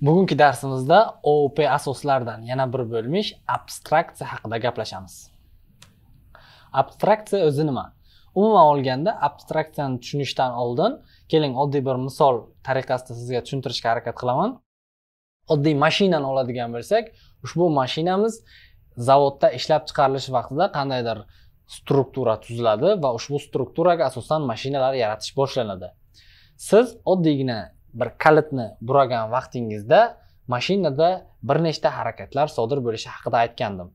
Bugungi darsimizda OOP asoslaridan yana bir bo'lmish abstraksiya haqida gaplashamiz. Abstraksiya o'zi nima? Umuman olganda abstraksiyani tushunishdan oldin keling oddiy bir misol tariqasida sizga tushuntirishga harakat qilaman. Oddiy mashinani oladigan bo'lsak, ushbu mashinamiz zavodda ishlab chiqarilish vaqtida qandaydir struktura tuziladi va ushbu strukturaga asosan mashinalar yaratish boshlanadi siz oddiygina bir kalitni buragan vaqtingizda mashinada bir nechta harakatlar sodir bo'lishi haqida aytgandim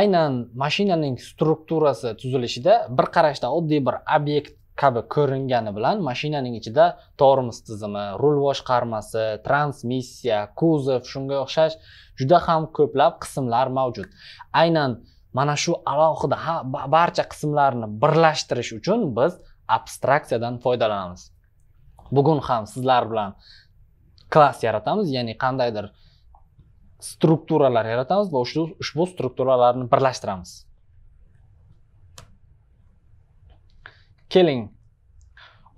aynan mashinaning strukturasi tuzilishida bir qarashda oddiy bir obyekt kabi ko'ringani bilan mashinaning ichida tormoz tizimi rul boshqarmasi transmissiya kuzov shunga o'xshash juda ham ko'plab qismlar mavjud aynan mana shu alohida barcha qismlarni birlashtirish uchun biz abstraksiyadan foydalanamiz bugun ham sizlar bilan klass yaratamiz ya'ni qandaydir strukturalar yaratamiz va ushbu strukturalarni birlashtiramiz keling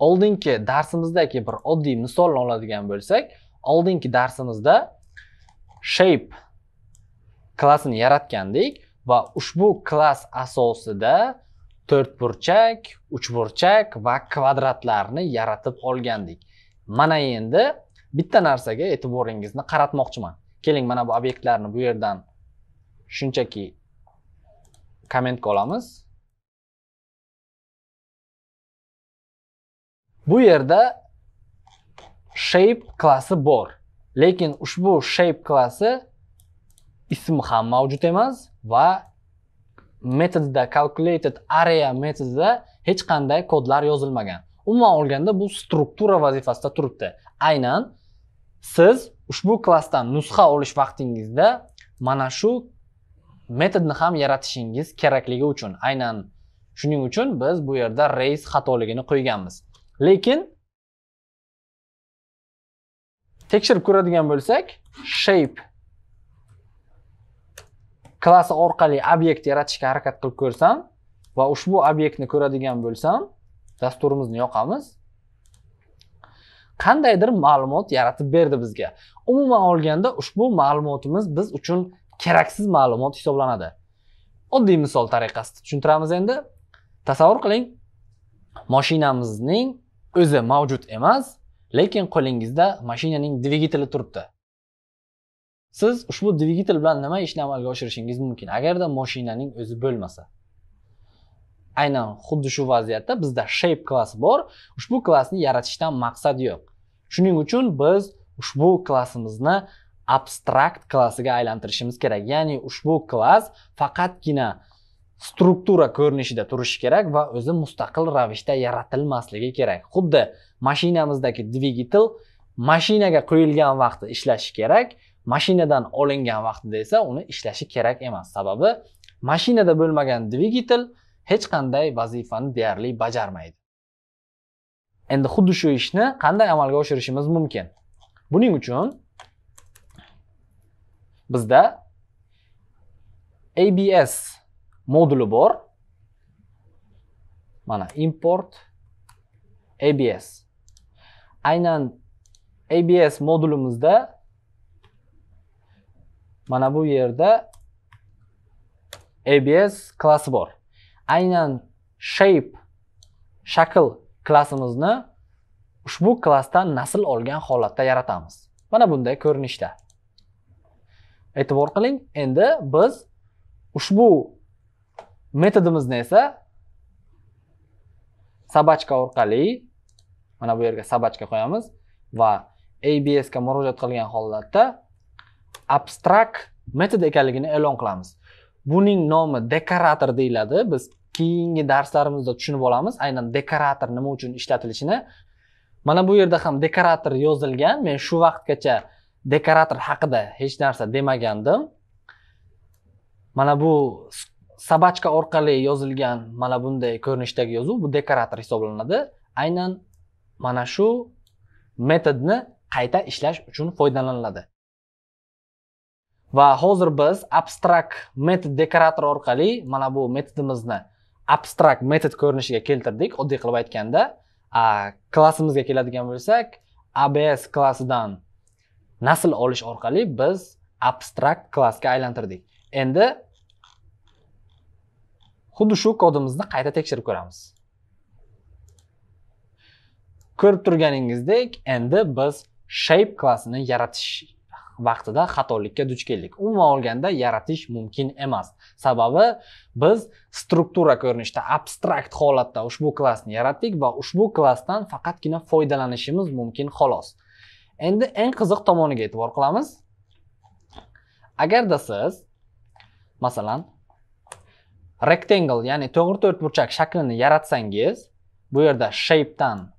oldingi darsimizdagi bir oddiy misolni oladigan bo'lsak oldingi darsimizda shape klassini yaratgandik va ushbu klass asosida to'rtburchak uchburchak va kvadratlarni yaratib olgandik mana endi bitta narsaga e'tiboringizni qaratmoqchiman keling mana bu obyektlarni bu yerdan shunchaki komment olamiz bu yerda shape klassi bor lekin ushbu shape klassi ism ham mavjud emas va metodda calculated area metodida hech qanday kodlar yozilmagan umuman olganda bu struktura vazifasida turibdi aynan siz ushbu klassdan nusxa olish vaqtingizda mana shu metodni ham yaratishingiz kerakligi uchun aynan shuning uchun biz bu yerda raise xatoligini qo'yganmiz lekin tekshirib ko'radigan bo'lsak shape klassi orqali obyekt yaratishga harakat qilib ko'rsam va ushbu obyektni ko'radigan bo'lsam dasturimizni yoqamiz qandaydir ma'lumot yaratib berdi bizga umuman olganda ushbu ma'lumotimiz biz uchun keraksiz ma'lumot hisoblanadi oddiy misol tariqasida tushuntiramiz endi tasavvur qiling moshinamizning o'zi mavjud emas lekin qo'lingizda mashinaning dvigateli turibdi siz ushbu dvigatel bilan nima ishni amalga oshirishingiz mumkin agarda mashinaning o'zi bo'lmasa aynan xuddi shu vaziyatda bizda shape klassi bor ushbu klassni yaratishdan maqsad yo'q shuning uchun biz ushbu klassimizni abstrakt klassiga aylantirishimiz kerak ya'ni ushbu klass faqatgina struktura ko'rinishida turishi kerak va o'zi mustaqil ravishda yaratilmasligi kerak xuddi mashinamizdagi dvigatel mashinaga qo'yilgan vaqtda ishlashi kerak mashinadan olingan vaqtida esa uni ishlashi kerak emas sababi mashinada bo'lmagan dvigatel hech qanday vazifani deyarli bajarmaydi endi xuddi shu ishni qanday amalga oshirishimiz mumkin buning uchun bizda abs moduli bor mana import abs aynan abs modulimizda mana bu yerda abs klassi bor aynan shape shakl klassimizni ushbu klassdan nasl olgan holatda yaratamiz mana bunday ko'rinishda e'tibor qiling endi biz ushbu metodimizni esa собачка orqali mana bu yerga собачка qo'yamiz va absga murojaat qilgan holatda abstrakt metod ekanligini e'lon qilamiz buning nomi dekorator deyiladi biz keyingi darslarimizda tushunib olamiz aynan dekorator nima uchun ishlatilishini mana bu yerda ham dekorator yozilgan men shu vaqtgacha dekorator haqida hech narsa demagandim mana bu sabachka orqali yozilgan mana bunday ko'rinishdagi yozuv bu dekorator hisoblanadi aynan mana shu metodni qayta ishlash uchun foydalaniladi va hozir biz abstrakt metod dekorator orqali mana bu metodimizni abstrakt metod ko'rinishiga keltirdik oddiy qilib aytganda klassimizga keladigan bo'lsak abs klassidan nasl olish orqali biz abstrakt klassga aylantirdik endi xuddi shu kodimizni qayta tekshirib ko'ramiz ko'rib turganingizdek endi biz shape klassini yaratish vaqtida xatolikka duch keldik umuman olganda yaratish mumkin emas sababi biz struktura ko'rinishida abstrakt holatda ushbu klassni yaratdik va ushbu klassdan faqatgina foydalanishimiz mumkin xolos endi eng qiziq tomoniga e'tibor qilamiz agarda siz masalan rectangle ya'ni to'g'ri to'rtburchak shaklini yaratsangiz bu yerda shapedan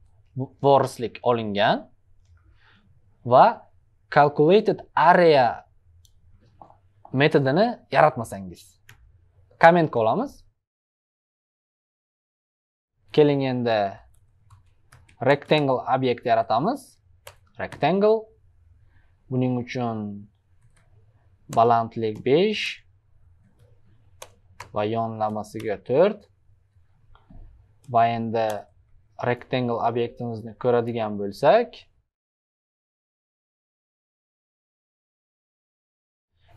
vorislik olingan va calculated area metodini yaratmasangiz kommentga olamiz keling endi rectangle obyekt yaratamiz rectangle buning uchun balandlik 5 va yonlamasiga to'rt va endi rectangle obyektimizni ko'radigan bo'lsak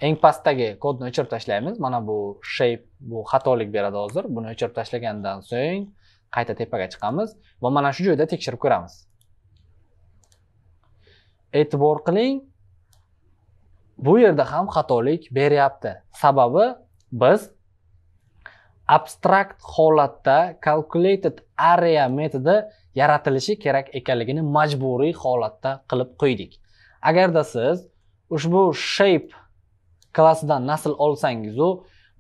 eng pastdagi kodni o'chirib tashlaymiz mana bu shape bu xatolik beradi hozir buni o'chirib tashlagandan so'ng qayta tepaga chiqamiz va mana shu joyda tekshirib ko'ramiz e'tibor qiling bu yerda ham xatolik beryapti sababi biz abstrakt holatda calculated area metodi yaratilishi kerak ekanligini majburiy holatda qilib qo'ydik agarda siz ushbu shape klassidan nasl olsangizu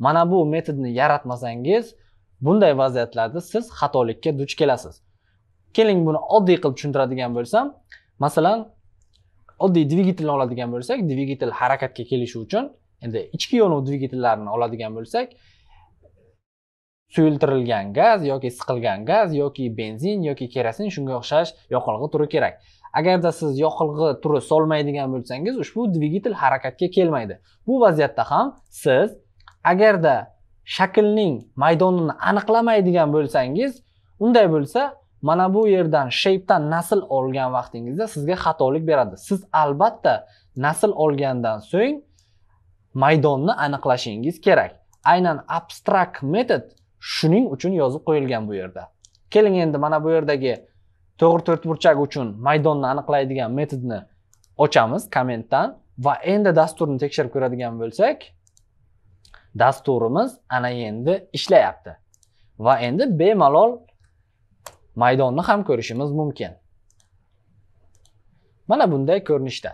mana bu metodni yaratmasangiz bunday vaziyatlarda siz xatolikka duch kelasiz keling buni oddiy qilib tushuntiradigan bo'lsam masalan oddiy dvigatelni oladigan bo'lsak dvigatel harakatga kelishi uchun endi ichki yonuv dvigatellarini oladigan bo'lsak suyultirilgan gaz yoki siqilgan gaz yoki benzin yoki kerosin shunga o'xshash yoqilg'i turi kerak agarda siz yoqilg'i turi solmaydigan bo'lsangiz ushbu dvigatel harakatga kelmaydi bu vaziyatda ham siz agarda shaklning maydonini aniqlamaydigan bo'lsangiz unday bo'lsa mana bu yerdan shapedan nasl olgan vaqtingizda sizga xatolik beradi siz albatta nasl olgandan so'ng maydonni aniqlashingiz kerak aynan abstrakt metod shuning uchun yozib qo'yilgan bu yerda keling endi mana bu yerdagi to'g'ri to'rtburchak uchun maydonni aniqlaydigan metodni ochamiz kommentdan va endi dasturni tekshirib ko'radigan bo'lsak dasturimiz ana endi ishlayapti va endi bemalol maydonni ham ko'rishimiz mumkin mana bunday ko'rinishda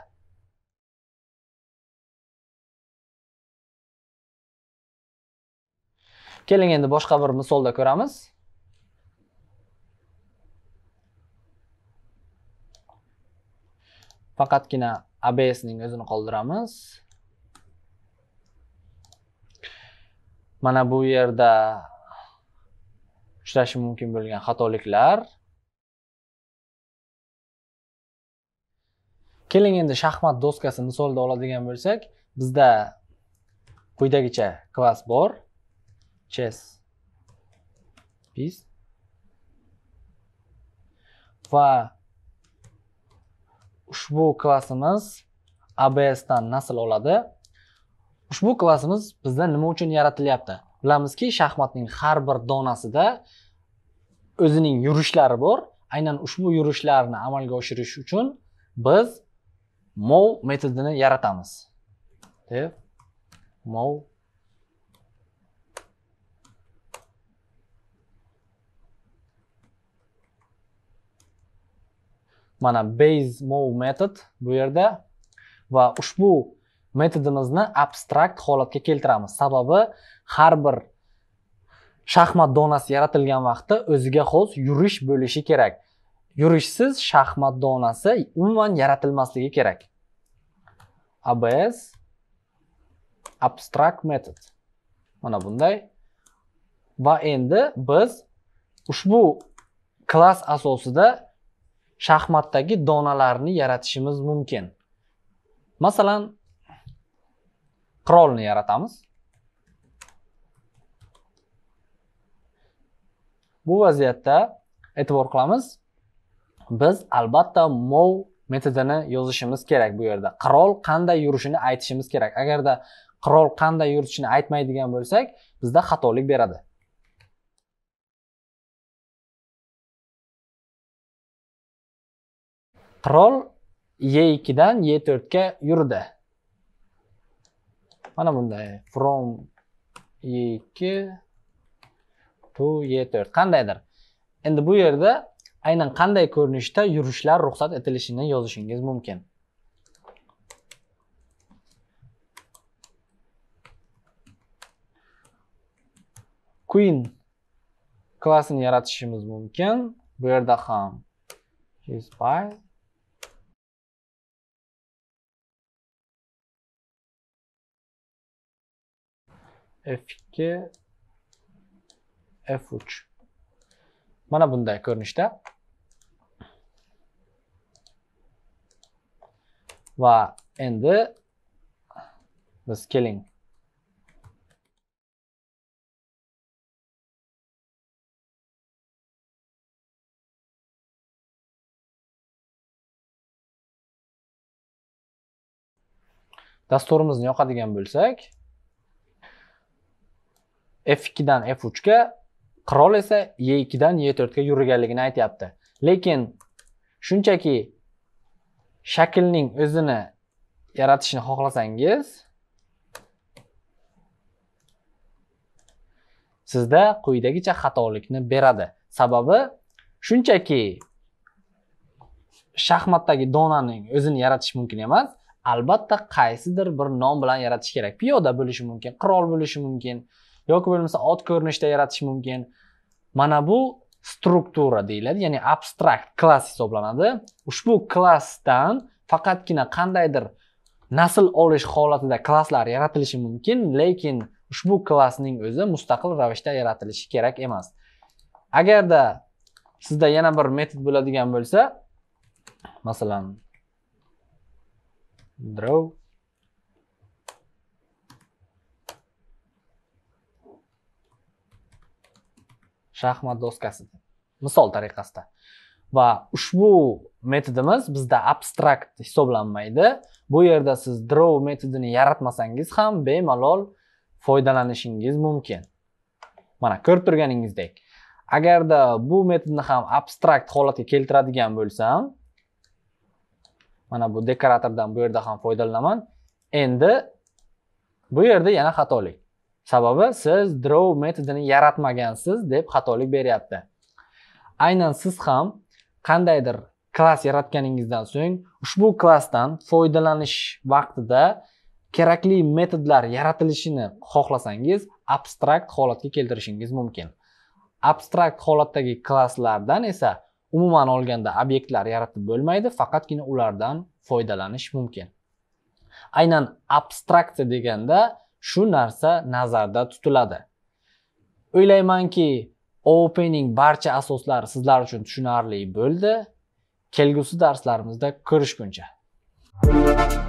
keling endi boshqa bir misolda ko'ramiz faqatgina abs ning o'zini qoldiramiz mana bu yerda uchrashi mumkin bo'lgan xatoliklar keling endi shaxmat doskasi misolida oladigan bo'lsak bizda quyidagicha klass bor chess biz va ushbu klassimiz abs dan nasl oladi ushbu klassimiz bizda nima uchun yaratilyapti bilamizki shaxmatning har bir donasida o'zining yurishlari bor aynan ushbu yurishlarni amalga oshirish uchun biz mov metodini yaratamiz deb mov mana base move method bu yerda va ushbu metodimizni abstrakt holatga keltiramiz sababi har bir shaxmat donasi yaratilgan vaqtda o'ziga xos yurish bo'lishi kerak yurishsiz shaxmat donasi umuman yaratilmasligi kerak abs abstrakt metod mana bunday va endi biz ushbu klass asosida shaxmatdagi donalarni yaratishimiz mumkin masalan qirolni yaratamiz bu vaziyatda e'tibor qilamiz biz albatta mov metodini yozishimiz kerak bu yerda qirol qanday yurishini aytishimiz kerak agarda qirol qanday yurishini aytmaydigan bo'lsak bizda xatolik beradi qirol e2 dan e4 ga yurdi mana bunday from e2 to e4 qandaydir endi bu yerda aynan qanday ko'rinishda yurishlar ruxsat etilishini yozishingiz mumkin queen klassini yaratishimiz mumkin bu yerda ham by F2 F3 mana bunday ko'rinishda va endi biz keling dasturimizni yoqadigan bo'lsak f2 dan f3 ga qirol esa e2 dan e4 ga yurganligini aytyapti lekin shunchaki shaklning o'zini yaratishni xohlasangiz sizda quyidagicha xatolikni beradi sababi shunchaki shaxmatdagi donaning o'zini yaratish mumkin emas albatta qaysidir bir nom bilan yaratish kerak piyoda bo'lishi mumkin qirol bo'lishi mumkin yoki bo'lmasa ot ko'rinishda yaratish mumkin mana bu struktura deyiladi ya'ni abstrakt klass hisoblanadi ushbu klassdan faqatgina qandaydir nasl olish holatida klasslar yaratilishi mumkin lekin ushbu klassning o'zi mustaqil ravishda yaratilishi kerak emas agarda sizda yana bir metod bo'ladigan bo'lsa masalan draw shaxmat doskasida misol tariqasida va ushbu metodimiz bizda abstrakt hisoblanmaydi bu yerda siz draw metodini yaratmasangiz ham bemalol foydalanishingiz mumkin mana ko'rib turganingizdek agarda bu metodni ham abstrakt holatga keltiradigan bo'lsam mana bu dekoratordan bu yerda ham foydalanaman endi bu yerda yana xatolik sababi siz draw metodini yaratmagansiz deb xatolik beryapti aynan siz ham qandaydir klass yaratganingizdan so'ng ushbu klassdan foydalanish vaqtida kerakli metodlar yaratilishini xohlasangiz abstrakt holatga keltirishingiz mumkin abstrakt holatdagi klasslardan esa umuman olganda obyektlar yaratib bo'lmaydi faqatgina ulardan foydalanish mumkin aynan abstraksiya deganda shu narsa nazarda tutiladi o'ylaymanki opening barcha asoslari sizlar uchun tushunarli bo'ldi kelgusi darslarimizda ko'rishguncha